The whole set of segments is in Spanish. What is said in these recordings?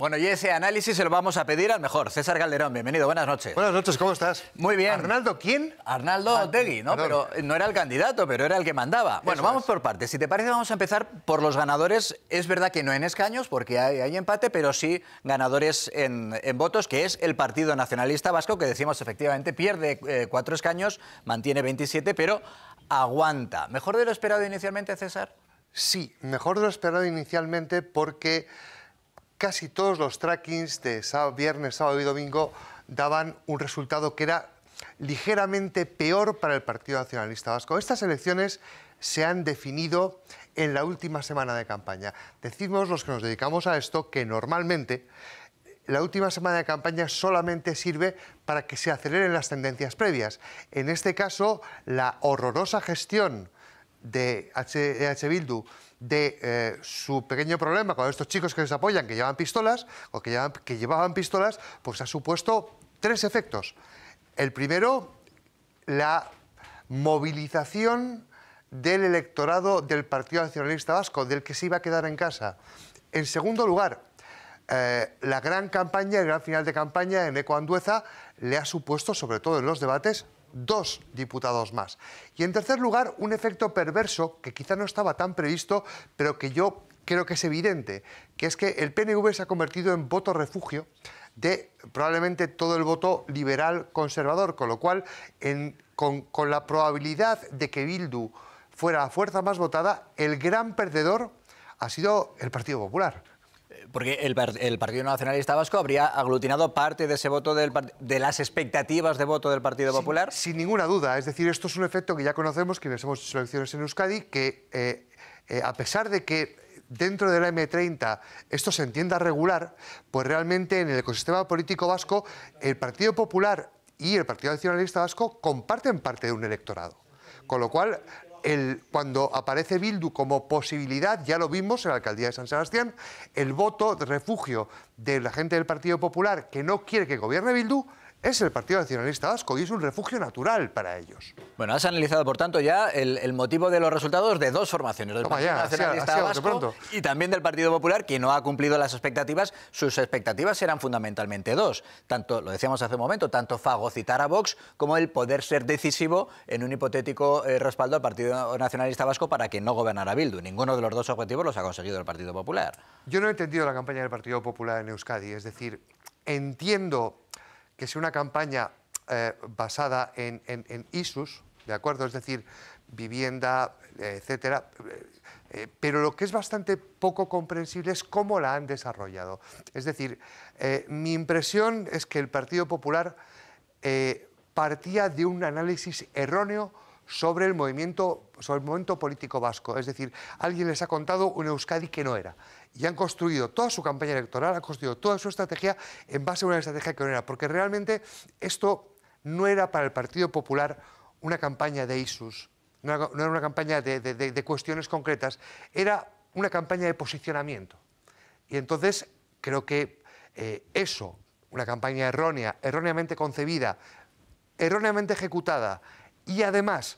Bueno, y ese análisis se lo vamos a pedir al mejor. César Calderón, bienvenido, buenas noches. Buenas noches, ¿cómo estás? Muy bien. ¿Arnaldo quién? Arnaldo ah, ¿no? Pero no era el candidato, pero era el que mandaba. Bueno, vamos por partes. Si te parece, vamos a empezar por los ganadores. Es verdad que no en escaños, porque hay, empate, pero sí ganadores en, votos, que es el Partido Nacionalista Vasco, que decimos efectivamente pierde eh, cuatro escaños, mantiene 27, pero aguanta. ¿Mejor de lo esperado inicialmente, César? Sí, mejor de lo esperado inicialmente porque casi todos los trackings de sábado, viernes, sábado y domingo daban un resultado que era ligeramente peor para el Partido Nacionalista Vasco. Estas elecciones se han definido en la última semana de campaña. Decimos los que nos dedicamos a esto que normalmente la última semana de campaña solamente sirve para que se aceleren las tendencias previas. En este caso, la horrorosa gestión de H, Bildu de eh, su pequeño problema con estos chicos que les apoyan, que llevan pistolas, o que, llevaban pistolas, pues ha supuesto tres efectos. El primero, la movilización del electorado del Partido Nacionalista Vasco, del que se iba a quedar en casa. En segundo lugar, eh, la gran campaña, el gran final de campaña en Ecoandueza le ha supuesto, sobre todo en los debates, dos diputados más. Y en tercer lugar, un efecto perverso que quizá no estaba tan previsto, pero que yo creo que es evidente, que es que el PNV se ha convertido en voto refugio de probablemente todo el voto liberal conservador, con lo cual, con, con la probabilidad de que Bildu fuera la fuerza más votada, el gran perdedor ha sido el Partido Popular. Porque el, Partido Nacionalista Vasco habría aglutinado parte de ese voto de las expectativas de voto del Partido Popular. Sin, ninguna duda. Es decir, esto es un efecto que ya conocemos quienes hemos hecho elecciones en Euskadi, que eh, eh, a pesar de que dentro de la M30 esto se entienda regular, pues realmente en el ecosistema político vasco el Partido Popular y el Partido Nacionalista Vasco comparten parte de un electorado. Con lo cual, cuando aparece Bildu como posibilidad, ya lo vimos en la alcaldía de San Sebastián, el voto de refugio de la gente del Partido Popular que no quiere que gobierne Bildu es el Partido Nacionalista Vasco y es un refugio natural para ellos. Bueno, has analizado, por tanto, ya el, motivo de los resultados de dos formaciones, del Partido Nacionalista Vasco y también del Partido Popular, que no ha cumplido las expectativas. Sus expectativas eran fundamentalmente dos, tanto, lo decíamos hace un momento, tanto fagocitar a Vox como el poder ser decisivo en un hipotético eh, respaldo al Partido Nacionalista Vasco para que no gobernara Bildu. Ninguno de los dos objetivos los ha conseguido el Partido Popular. Yo no he entendido la campaña del Partido Popular en Euskadi, es decir, entiendo que sea una campaña eh, basada en, ISUS, ¿de acuerdo? Es decir, vivienda, etcétera. Eh, eh, pero lo que es bastante poco comprensible es cómo la han desarrollado. Es decir, mi impresión es que el Partido Popular partía de un análisis erróneo sobre el movimiento, sobre el momento político vasco. Es decir, alguien les ha contado un Euskadi que no era. Y han construido toda su campaña electoral, han construido toda su estrategia en base a una estrategia que no era. Porque realmente esto no era para el Partido Popular una campaña de ISUS, no era una campaña de, cuestiones concretas, era una campaña de posicionamiento. Y entonces creo que eh, eso, una campaña errónea, erróneamente concebida, erróneamente ejecutada y además,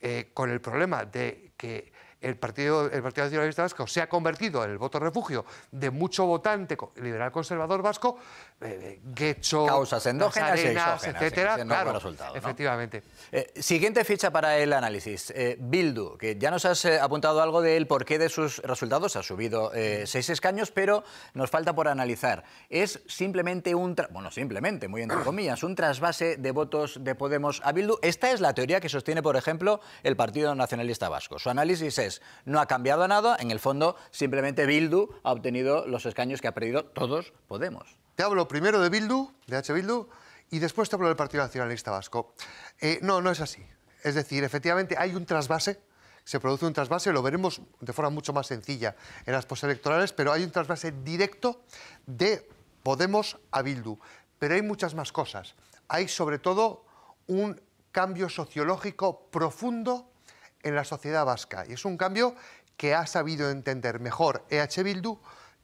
eh, con el problema de que el Partido, el Partido Nacionalista Vasco se ha convertido en el voto refugio de mucho votante liberal conservador vasco, que eh, causas endógenas, exógenas, etcétera. claro, resultado, efectivamente. Eh, siguiente ficha para el análisis. Eh, Bildu, que ya nos has apuntado algo del porqué de sus resultados. Ha subido seis escaños, pero nos falta por analizar. Es simplemente un, bueno, simplemente, muy entre comillas, un trasvase de votos de Podemos a Bildu. Esta es la teoría que sostiene, por ejemplo, el Partido Nacionalista Vasco. Su análisis es no ha cambiado nada, en el fondo simplemente Bildu ha obtenido los escaños que ha perdido todos Podemos. Te hablo primero de Bildu, de H. Bildu, y después te hablo del Partido Nacionalista Vasco. Eh, no, no es así. Es decir, efectivamente hay un trasvase se produce un trasvase, lo veremos de forma mucho más sencilla en las postelectorales, pero hay un trasvase directo de Podemos a Bildu. Pero hay muchas más cosas. Hay sobre todo un cambio sociológico profundo en la sociedad vasca. Y es un cambio que ha sabido entender mejor EH Bildu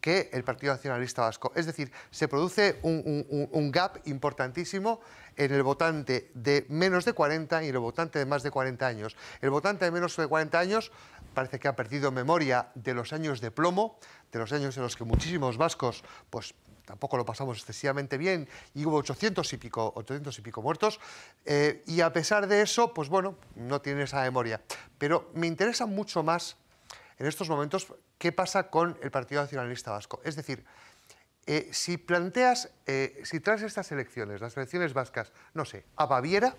que el Partido Nacionalista Vasco. Es decir, se produce un, gap importantísimo en el votante de menos de 40 y el votante de más de 40 años. El votante de menos de 40 años parece que ha perdido memoria de los años de plomo, de los años en los que muchísimos vascos pues, tampoco lo pasamos excesivamente bien y hubo 800 y pico, 800 y pico muertos. Eh, y a pesar de eso, pues bueno, no tiene esa memoria. Pero me interesa mucho más en estos momentos qué pasa con el Partido Nacionalista Vasco. Es decir, eh, si planteas, eh, si tras estas elecciones, las elecciones vascas, no sé, a Baviera,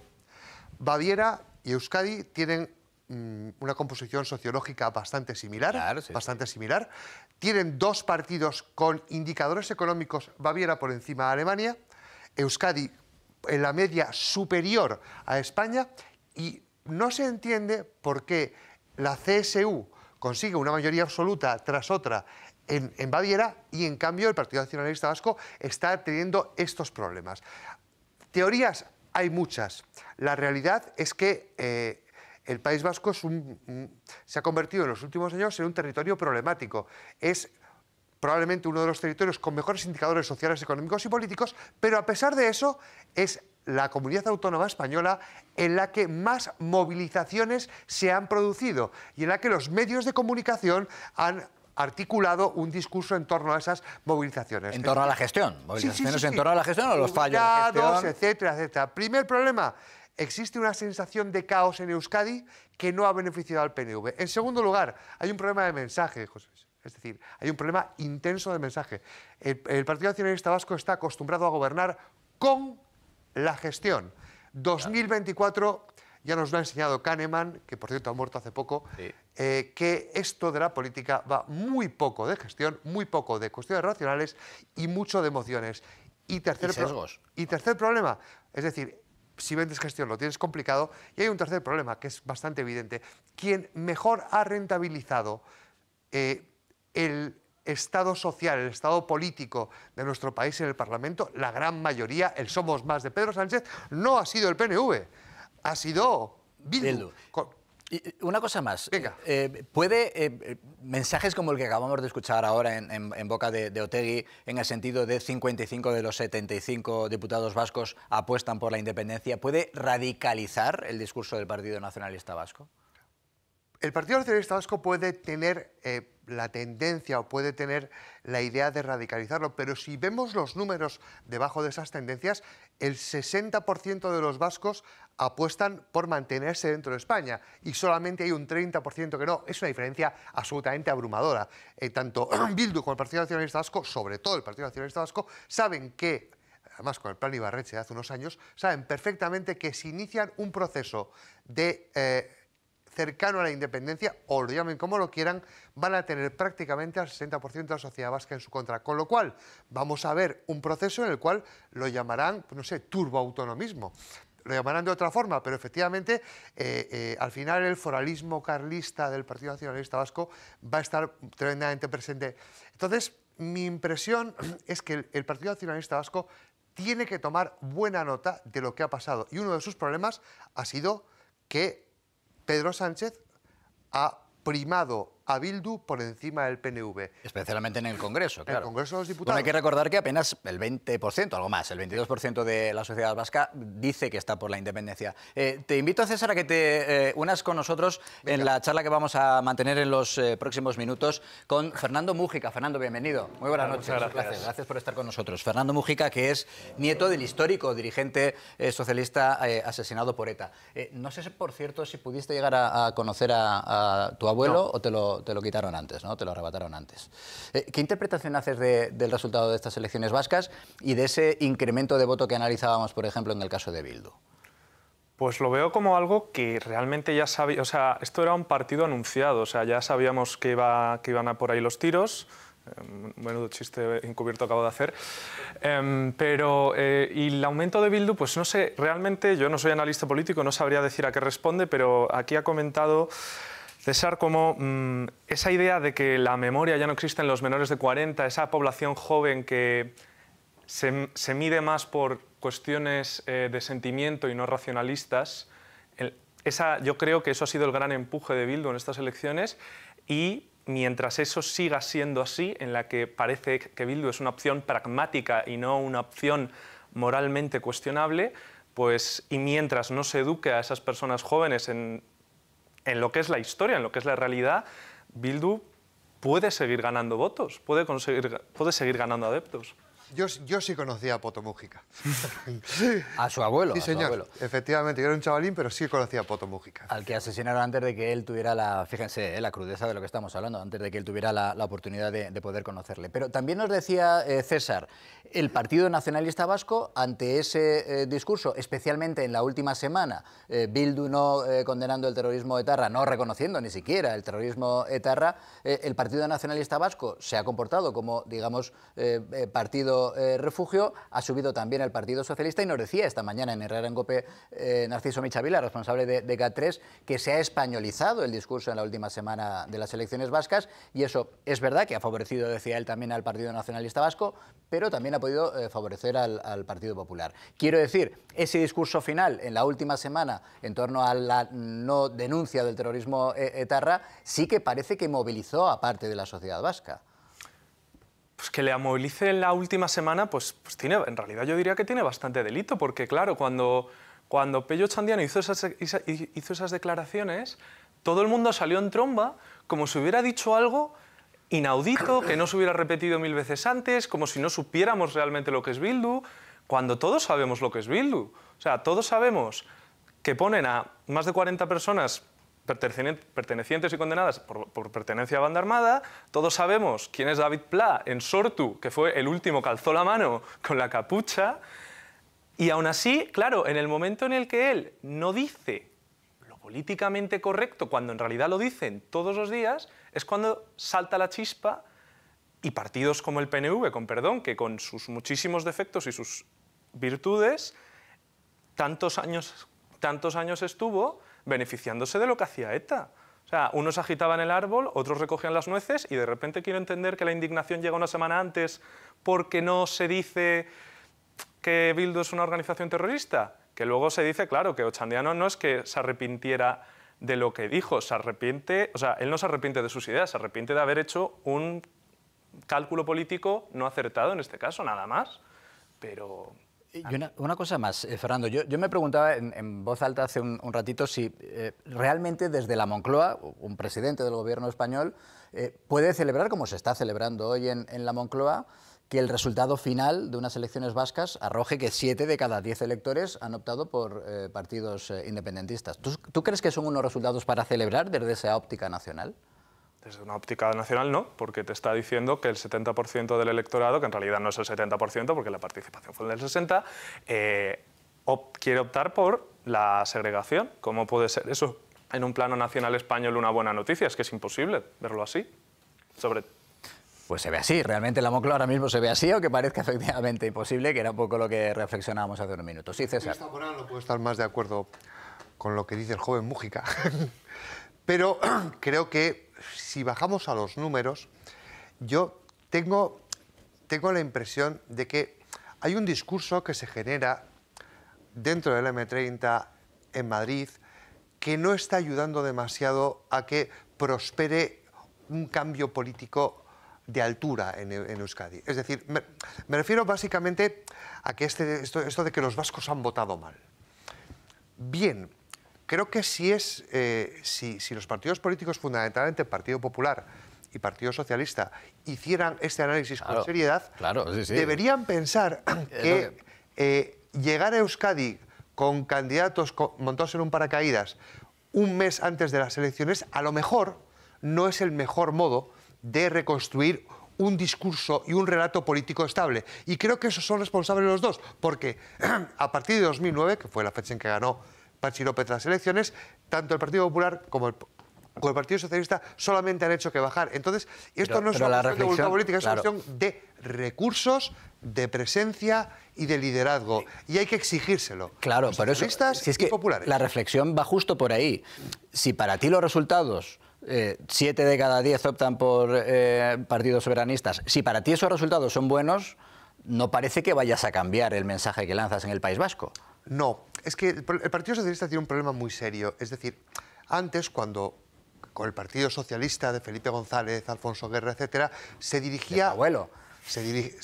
Baviera y Euskadi tienen Mm, una composición sociológica bastante similar, bastante similar. Tienen dos partidos con indicadores económicos, Baviera por encima de Alemania, Euskadi en la media superior a España y no se entiende por qué la CSU consigue una mayoría absoluta tras otra en, Baviera y en cambio el Partido Nacionalista Vasco está teniendo estos problemas. Teorías hay muchas. La realidad es que eh, el País Vasco se ha convertido en los últimos años en un territorio problemático. Es probablemente uno de los territorios con mejores indicadores sociales, económicos y políticos, pero a pesar de eso es la comunidad autónoma española en la que más movilizaciones se han producido y en la que los medios de comunicación han articulado un discurso en torno a esas movilizaciones. En torno a la gestión, movilizaciones en torno a la gestión o los fallos de gestión. etcétera, etcétera. Primer problema, existe una sensación de caos en Euskadi que no ha beneficiado al PNV. En segundo lugar, hay un problema de mensaje, José. Es decir, hay un problema intenso de mensaje. El, Partido Nacionalista Vasco está acostumbrado a gobernar con la gestión. 2024 ya nos lo ha enseñado Kahneman, que por cierto ha muerto hace poco, eh, que esto de la política va muy poco de gestión, muy poco de cuestiones racionales y mucho de emociones. Y y tercer problema, es decir, si vendes gestión lo tienes complicado. Y hay un tercer problema que es bastante evidente. Quien mejor ha rentabilizado eh, el Estado social, el Estado político de nuestro país en el Parlamento, la gran mayoría, el somos más de Pedro Sánchez, no ha sido el PNV, ha sido Bildu una cosa más. Eh, ¿Puede eh, mensajes como el que acabamos de escuchar ahora en, boca de, Otegi, en el sentido de 55 de los 75 diputados vascos apuestan por la independencia, puede radicalizar el discurso del Partido Nacionalista Vasco? el Partido Nacionalista Vasco puede tener eh, la tendencia o puede tener la idea de radicalizarlo, pero si vemos los números debajo de esas tendencias, el 60% de los vascos apuestan por mantenerse dentro de España y solamente hay un 30% que no. Es una diferencia absolutamente abrumadora. Eh, tanto Bildu como el Partido Nacionalista Vasco, sobre todo el Partido Nacionalista Vasco, saben que además con el plan Ibarreche de hace unos años, saben perfectamente que si inician un proceso de eh, cercano a la independencia, o lo llamen como lo quieran, van a tener prácticamente al 60% de la sociedad vasca en su contra. Con lo cual, vamos a ver un proceso en el cual lo llamarán, no sé, turboautonomismo lo llamarán de otra forma, pero efectivamente eh, eh, al final el foralismo carlista del Partido Nacionalista Vasco va a estar tremendamente presente. Entonces, mi impresión es que el, Partido Nacionalista Vasco tiene que tomar buena nota de lo que ha pasado. Y uno de sus problemas ha sido que Pedro Sánchez ha primado a Bildu por encima del PNV. Especialmente en el Congreso, claro. En el Congreso de los Diputados. hay que recordar que apenas el 20%, algo más, el 22% de la sociedad vasca dice que está por la independencia. Eh, te invito, César, a que te eh, unas con nosotros en la charla que vamos a mantener en los eh, próximos minutos con Fernando Mújica. Fernando, bienvenido. Muy buenas noches. Gracias. gracias por estar con nosotros. Fernando Mújica, que es nieto del histórico dirigente socialista asesinado por ETA. no sé, por cierto, si pudiste llegar a, conocer a, tu abuelo o te lo te lo quitaron antes, ¿no? te lo arrebataron antes. Eh, ¿Qué interpretación haces del resultado de estas elecciones vascas y de ese incremento de voto que analizábamos, por ejemplo, en el caso de Bildu? Pues lo veo como algo que realmente ya sabía, o sea, esto era un partido anunciado, o sea, ya sabíamos que, iba, que iban a por ahí los tiros, em, Menudo chiste encubierto acabo de hacer. Em, pero, eh, y el aumento de Bildu, pues no sé, realmente yo no soy analista político, no sabría decir a qué responde, pero aquí ha comentado César, como mm, esa idea de que la memoria ya no existe en los menores de 40, esa población joven que se, mide más por cuestiones eh, de sentimiento y no racionalistas, esa, yo creo que eso ha sido el gran empuje de Bildu en estas elecciones y mientras eso siga siendo así, en la que parece que Bildu es una opción pragmática y no una opción moralmente cuestionable, pues, y mientras no se eduque a esas personas jóvenes en en lo que es la historia, en lo que es la realidad, Bildu puede seguir ganando votos, puede, conseguir, puede seguir ganando adeptos. Yo, sí conocía a Potomújica. a su abuelo. Sí, señor. Efectivamente, yo era un chavalín, pero sí conocía a Potomújica. Al que asesinaron antes de que él tuviera la, fíjense, eh, la crudeza de lo que estamos hablando, antes de que él tuviera la, oportunidad de, poder conocerle. Pero también nos decía eh, César, el Partido Nacionalista Vasco, ante ese eh, discurso, especialmente en la última semana, Bildu no condenando el terrorismo etarra, no reconociendo ni siquiera el terrorismo etarra, el Partido Nacionalista Vasco se ha comportado como, digamos, partido eh, refugio, ha subido también al Partido Socialista y nos decía esta mañana en Herrera en Gope eh, Narciso Michavila, responsable de, g GAT3, que se ha españolizado el discurso en la última semana de las elecciones vascas y eso es verdad que ha favorecido, decía él, también al Partido Nacionalista Vasco, pero también ha podido eh, favorecer al, al, Partido Popular. Quiero decir, ese discurso final en la última semana en torno a la no denuncia del terrorismo etarra sí que parece que movilizó a parte de la sociedad vasca pues que le amovilice en la última semana, pues, pues, tiene, en realidad yo diría que tiene bastante delito, porque claro, cuando, cuando Pello Chandiano hizo esas, hizo esas declaraciones, todo el mundo salió en tromba como si hubiera dicho algo inaudito, que no se hubiera repetido mil veces antes, como si no supiéramos realmente lo que es Bildu, cuando todos sabemos lo que es Bildu. O sea, todos sabemos que ponen a más de 40 personas pertenecientes y condenadas por, pertenencia a banda armada. Todos sabemos quién es David Pla en Sortu, que fue el último que alzó la mano con la capucha. Y aún así, claro, en el momento en el que él no dice lo políticamente correcto, cuando en realidad lo dicen todos los días, es cuando salta la chispa y partidos como el PNV, con perdón, que con sus muchísimos defectos y sus virtudes, tantos años, tantos años estuvo, beneficiándose de lo que hacía ETA. O sea, unos agitaban el árbol, otros recogían las nueces y de repente quiero entender que la indignación llega una semana antes porque no se dice que Bildu es una organización terrorista. Que luego se dice, claro, que Ochandiano no es que se arrepintiera de lo que dijo, se arrepiente, o sea, él no se arrepiente de sus ideas, se arrepiente de haber hecho un cálculo político no acertado en este caso, nada más. Pero Ah. una, cosa más, eh, Fernando. Yo, me preguntaba en, voz alta hace un, ratito si eh, realmente desde la Moncloa, un presidente del gobierno español, eh, puede celebrar, como se está celebrando hoy en, la Moncloa, que el resultado final de unas elecciones vascas arroje que siete de cada diez electores han optado por partidos independentistas. ¿Tú, crees que son unos resultados para celebrar desde esa óptica nacional? Desde una óptica nacional no, porque te está diciendo que el 70% del electorado, que en realidad no es el 70% porque la participación fue del 60%, eh, quiere optar por la segregación. ¿Cómo puede ser eso en un plano nacional español una buena noticia? Es que es imposible verlo así. Sobre pues se ve así, realmente la Moncloa ahora mismo se ve así, o que parezca efectivamente imposible, que era un poco lo que reflexionábamos hace unos minutos. Sí, César. no puedo estar más de acuerdo con lo que dice el joven Mújica, pero creo que si bajamos a los números, yo tengo, la impresión de que hay un discurso que se genera dentro del M30 en Madrid que no está ayudando demasiado a que prospere un cambio político de altura en, Euskadi. Es decir, me, refiero básicamente a que este, esto, esto de que los vascos han votado mal. Bien, creo que eh, si, es, si, los partidos políticos, fundamentalmente el Partido Popular y Partido Socialista, hicieran este análisis con seriedad, deberían pensar que eh, llegar a Euskadi con candidatos montados en un paracaídas un mes antes de las elecciones, a lo mejor no es el mejor modo de reconstruir un discurso y un relato político estable. Y creo que esos son responsables los dos, porque a partir de 2009, que fue la fecha en que ganó Pachi López elecciones, tanto el Partido Popular como el Partido Socialista solamente han hecho que bajar. Entonces, esto no es una cuestión de voluntad política, es una cuestión de recursos, de presencia y de liderazgo. Y hay que exigírselo. Claro, pero eso, la reflexión va justo por ahí. Si para ti los resultados... Eh, siete de cada diez optan por eh, partidos soberanistas. Si para ti esos resultados son buenos, no parece que vayas a cambiar el mensaje que lanzas en el País Vasco. No, es que el Partido Socialista tiene un problema muy serio. Es decir, antes cuando con el Partido Socialista de Felipe González, Alfonso Guerra, etcétera, se dirigía se dirige,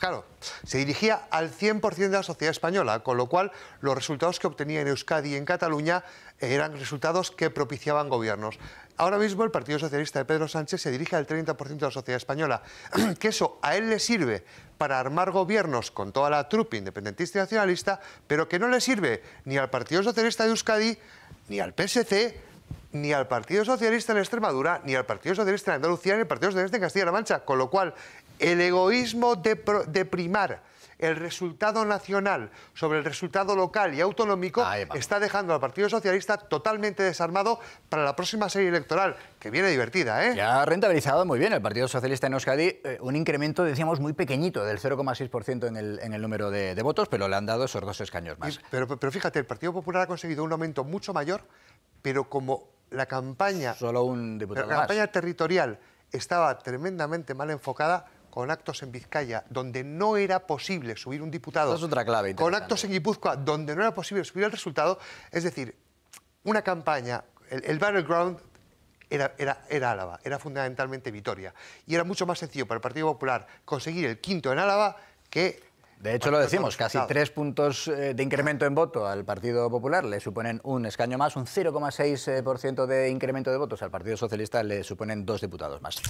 claro, se dirigía al 100% de la sociedad española, con lo cual los resultados que obtenía en Euskadi y en Cataluña eran resultados que propiciaban gobiernos. Ahora mismo el Partido Socialista de Pedro Sánchez se dirige al 30% de la sociedad española, que eso a él le sirve para armar gobiernos con toda la trupe independentista y nacionalista, pero que no le sirve ni al Partido Socialista de Euskadi, ni al PSC, ni al Partido Socialista en Extremadura, ni al Partido Socialista en Andalucía, ni al Partido Socialista en Castilla-La Mancha, con lo cual el egoísmo de, primar el resultado nacional sobre el resultado local y autonómico está dejando al Partido Socialista totalmente desarmado para la próxima serie electoral, que viene divertida. ¿eh? Ya ha rentabilizado muy bien el Partido Socialista en Euskadi, eh, un incremento, decíamos, muy pequeñito, del 0,6% en el, número de, votos, pero le han dado esos dos escaños más. pero, fíjate, el Partido Popular ha conseguido un aumento mucho mayor, pero como la campaña, Solo un la campaña territorial estaba tremendamente mal enfocada, con actos en Vizcaya, donde no era posible subir un diputado. Es otra clave con actos en Guipúzcoa, donde no era posible subir el resultado. Es decir, una campaña, el, battleground era, era, Álava, era fundamentalmente Vitoria. Y era mucho más sencillo para el Partido Popular conseguir el quinto en Álava que... De hecho, lo decimos, casi tres puntos eh, de incremento en voto al Partido Popular le suponen un escaño más, un 0,6% eh, de incremento de votos al Partido Socialista le suponen dos diputados más.